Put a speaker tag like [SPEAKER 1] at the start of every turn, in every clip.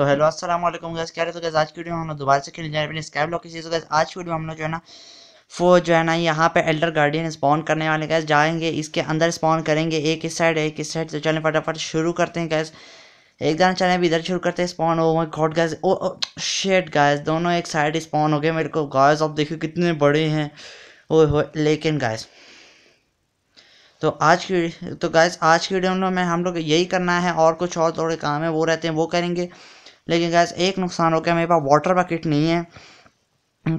[SPEAKER 1] तो हेलो अस्सलाम वालेकुम गैस कह रहे तो गैस आज की वीडियो में हम लोग दोबारा से खेलने जा रहे हैं स्कैप लॉक की तो गैस आज की वीडियो हम लोग जो है ना वो जो है ना यहाँ पे एल्डर गार्डियन स्पॉन करने वाले गैस जाएंगे इसके अंदर स्पॉन करेंगे एक इस साइड एक इस साइड तो चलें फटाफट शुरू करते हैं गैस एक दाना चले अभी इधर शुरू करते हैं स्पॉन हो गए घोट गैस ओ, शेड शेट गैस दोनों एक साइड स्पॉन हो गए मेरे को गायस आप देखिए कितने बड़े हैं ओ हो लेकिन गैस तो आज की तो गैस आज की वीडियो में हम लोग यही करना है और कुछ और थोड़े काम है वो रहते हैं वो करेंगे लेकिन गैस एक नुकसान हो गया मेरे पास वाटर बकेट नहीं है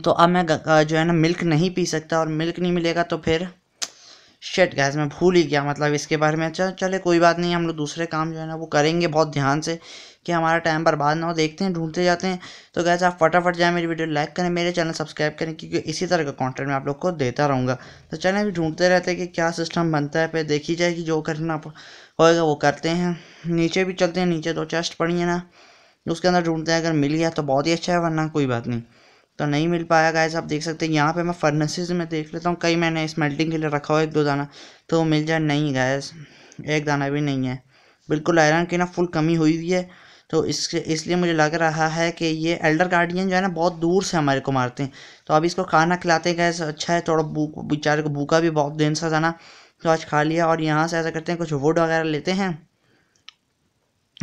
[SPEAKER 1] तो अब मैं जो है ना मिल्क नहीं पी सकता और मिल्क नहीं मिलेगा तो फिर शेट गैस मैं भूल ही गया मतलब इसके बारे में चल चले कोई बात नहीं हम लोग दूसरे काम जो है ना वो करेंगे बहुत ध्यान से कि हमारा टाइम बर्बाद ना हो देखते हैं ढूंढते जाते हैं तो गैस आप फटाफट जाएँ मेरी वीडियो लाइक करें मेरे चैनल सब्सक्राइब करें क्योंकि इसी तरह का कॉन्टेंट मैं आप लोग को देता रहूँगा तो चलें अभी ढूंढते रहते हैं कि क्या सिस्टम बनता है फिर देखी जाए कि जो करना होगा वो करते हैं नीचे भी चलते हैं नीचे तो चेस्ट पड़ी है ना उसके अंदर ढूंढते हैं अगर मिल गया तो बहुत ही अच्छा है वरना कोई बात नहीं तो नहीं मिल पाया गाइस आप देख सकते हैं यहाँ पे मैं फर्नेसेस में देख लेता हूँ कई मैंने स्मेल्टिंग के लिए रखा हुआ एक दो दाना तो मिल जाए नहीं गाइस एक दाना भी नहीं है बिल्कुल आयरन की ना फुल कमी हुई हुई है तो इसके इसलिए मुझे लग रहा है कि ये एल्डर गार्डियन जो है ना बहुत दूर से हमारे को मारते हैं तो अब इसको खाना खिलाते हैं गैस अच्छा है थोड़ा भूख बेचारे को भूखा भी बहुत दिन सा जाना तो आज खा लिया और यहाँ से ऐसा करते हैं कुछ वुड वगैरह लेते हैं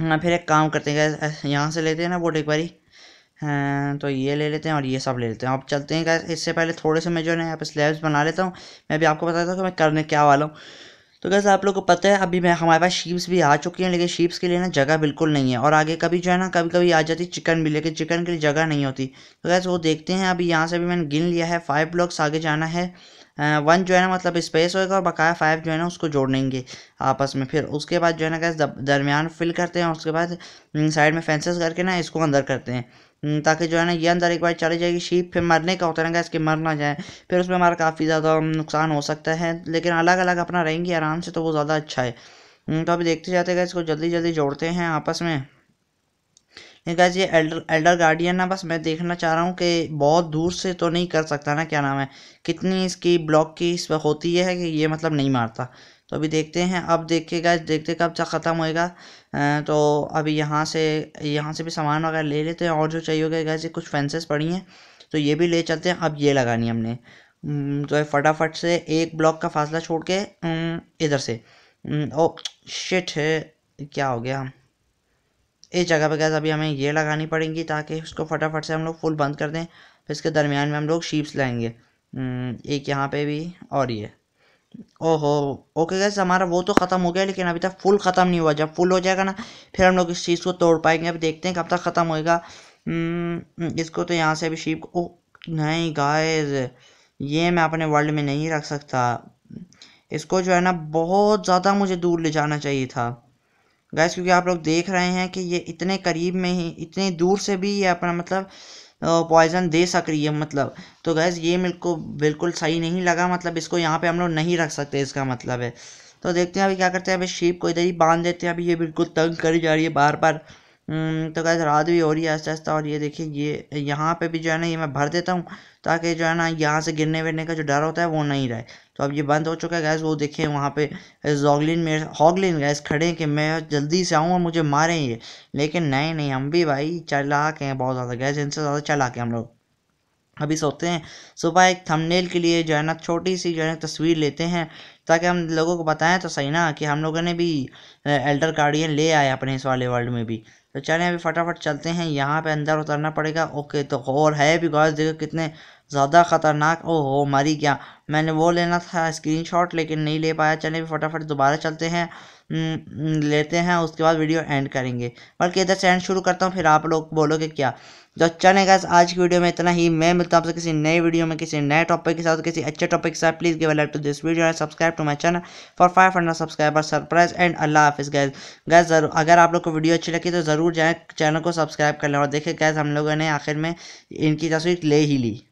[SPEAKER 1] हाँ फिर एक काम करते हैं यहाँ से लेते हैं ना बोट एक बारी हाँ, तो ये ले लेते हैं और ये सब ले लेते हैं अब चलते हैं क्या इससे पहले थोड़े से मैं जो है यहाँ पे स्लेब्स बना लेता हूँ मैं भी आपको बताता हूँ कि मैं करने क्या वाला हूँ तो कैसे आप लोग को पता है अभी मैं हमारे पास शीप्स भी आ चुकी हैं लेकिन शीप्स के लिए ना जगह बिल्कुल नहीं है और आगे कभी जो है ना कभी कभी आ जाती चिकन भी लेकिन चिकन के लिए जगह नहीं होती तो कैसे वो देखते हैं अभी यहाँ से भी मैंने गिन लिया है फाइव ब्लॉक्स आगे जाना है वन जो है ना मतलब स्पेस होएगा और बकाया फाइव जो है ना उसको जोड़ेंगे आपस में फिर उसके बाद जो है ना गैस दरमियान फिल करते हैं और उसके बाद साइड हम्म, में फेंसेस करके ना इसको अंदर करते हैं हम्म, ताकि जो है ना ये अंदर एक बार चली जाएगी शीप फिर मरने का होता है ना गैस कि मर ना जाए फिर उसमें हमारा काफ़ी ज़्यादा हम्म, नुकसान हो सकता है लेकिन अलग अलग अपना रहेंगे आराम से तो वो ज़्यादा अच्छा है तो अभी देखते जाते गए इसको जल्दी जल्दी जोड़ते हैं आपस में ये गैस ये एल्डर एल्डर गार्डियन ना बस मैं देखना चाह रहा हूँ कि बहुत दूर से तो नहीं कर सकता ना क्या नाम है कितनी इसकी ब्लॉक की इस होती है कि ये मतलब नहीं मारता तो अभी देखते हैं अब देखिएगा देखते कब तक ख़त्म होएगा तो अभी यहाँ से यहाँ से भी सामान वगैरह ले लेते हैं और जो चाहिए होगा गैस ये कुछ फेंसेस पड़ी हैं तो ये भी ले चलते हैं अब ये लगानी हमने तो फटाफट से एक ब्लॉक का फासला छोड़ के इधर से ओ शिट क्या हो गया इस जगह पे गैस अभी हमें ये लगानी पड़ेंगी ताकि उसको फटाफट से हम लोग फुल बंद कर दें फिर इसके दरमियान में हम लोग शीप्स लाएंगे हम्म, एक यहाँ पे भी और ये ओहो ओके गैस हमारा वो तो ख़त्म हो गया लेकिन अभी तक फुल ख़त्म नहीं हुआ जब फुल हो जाएगा ना फिर हम लोग इस चीज़ को तोड़ पाएंगे अभी देखते हैं कब तक ख़त्म होएगा हम्म, इसको तो यहाँ से अभी शीप ओ नहीं गाइस ये मैं अपने वर्ल्ड में नहीं रख सकता इसको जो है ना बहुत ज़्यादा मुझे दूर ले जाना चाहिए था गैस क्योंकि आप लोग देख रहे हैं कि ये इतने करीब में ही इतने दूर से भी ये अपना मतलब पॉइजन दे सक रही है मतलब तो गैस ये मेरे को बिल्कुल सही नहीं लगा मतलब इसको यहाँ पे हम लोग नहीं रख सकते इसका मतलब है तो देखते हैं अभी क्या करते हैं अभी शीप को इधर ही बांध देते हैं अभी ये बिल्कुल तंग करी जा रही है बार बार हम्म, तो गैस रात भी हो रही है आस्ते आस्ते और ये देखिए ये यहाँ पे भी जो है ना ये मैं भर देता हूँ ताकि जो है ना यहाँ से गिरने विरने का जो डर होता है वो नहीं रहे तो अब ये बंद हो चुका है गैस वो देखिए वहाँ पे जॉगलिन में हॉगलिन गैस खड़े हैं कि मैं जल्दी से आऊँ और मुझे मारें ये लेकिन नहीं नहीं हम भी भाई के हैं बहुत ज़्यादा गैस इनसे ज़्यादा चला के हम लोग अभी सोचते हैं सुबह एक थंबनेल के लिए जो है ना छोटी सी जो है ना तस्वीर लेते हैं ताकि हम लोगों को बताएं तो सही ना कि हम लोगों ने भी एल्डर गार्डियन ले आए अपने इस वाले वर्ल्ड में भी तो चलें अभी फटाफट चलते हैं यहाँ पे अंदर उतरना पड़ेगा ओके तो और है भी गॉस देखो कितने ज़्यादा ख़तरनाक ओहो मरी क्या मैंने वो लेना था स्क्रीनशॉट लेकिन नहीं ले पाया चले फटाफट दोबारा चलते हैं हम्म, लेते हैं उसके बाद वीडियो एंड करेंगे बल्कि इधर से एंड शुरू करता हूँ फिर आप लोग बोलोगे क्या तो चले गए आज की वीडियो में इतना ही मैं मिलता हूँ आपसे किसी नए वीडियो में किसी नए टॉपिक के साथ किसी अच्छे टॉपिक के साथ please give like to this video and subscribe to my channel for five hundred subscriber surprise and अल्लाह हाफिज़ गैस गैस जरूर अगर आप लोग को वीडियो अच्छी लगी तो ज़रूर जाए चैनल को सब्सक्राइब कर लें और देखें गैस हम लोगों ने आखिर में इनकी तस्वीर ले ही ली